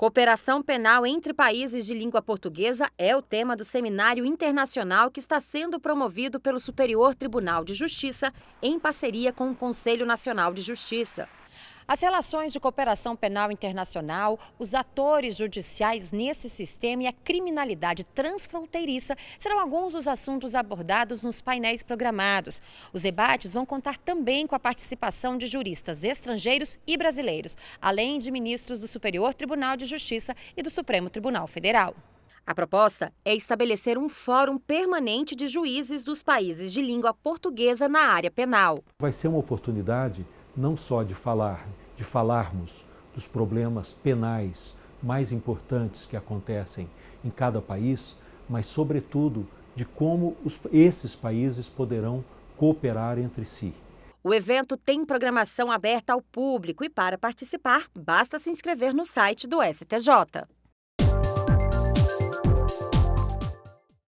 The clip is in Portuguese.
Cooperação penal entre países de língua portuguesa é o tema do seminário internacional que está sendo promovido pelo Superior Tribunal de Justiça em parceria com o Conselho Nacional de Justiça. As relações de cooperação penal internacional, os atores judiciais nesse sistema e a criminalidade transfronteiriça serão alguns dos assuntos abordados nos painéis programados. Os debates vão contar também com a participação de juristas estrangeiros e brasileiros, além de ministros do Superior Tribunal de Justiça e do Supremo Tribunal Federal. A proposta é estabelecer um fórum permanente de juízes dos países de língua portuguesa na área penal. Vai ser uma oportunidade não só de falar, de falarmos dos problemas penais mais importantes que acontecem em cada país, mas sobretudo de como os, esses países poderão cooperar entre si. O evento tem programação aberta ao público e para participar, basta se inscrever no site do STJ.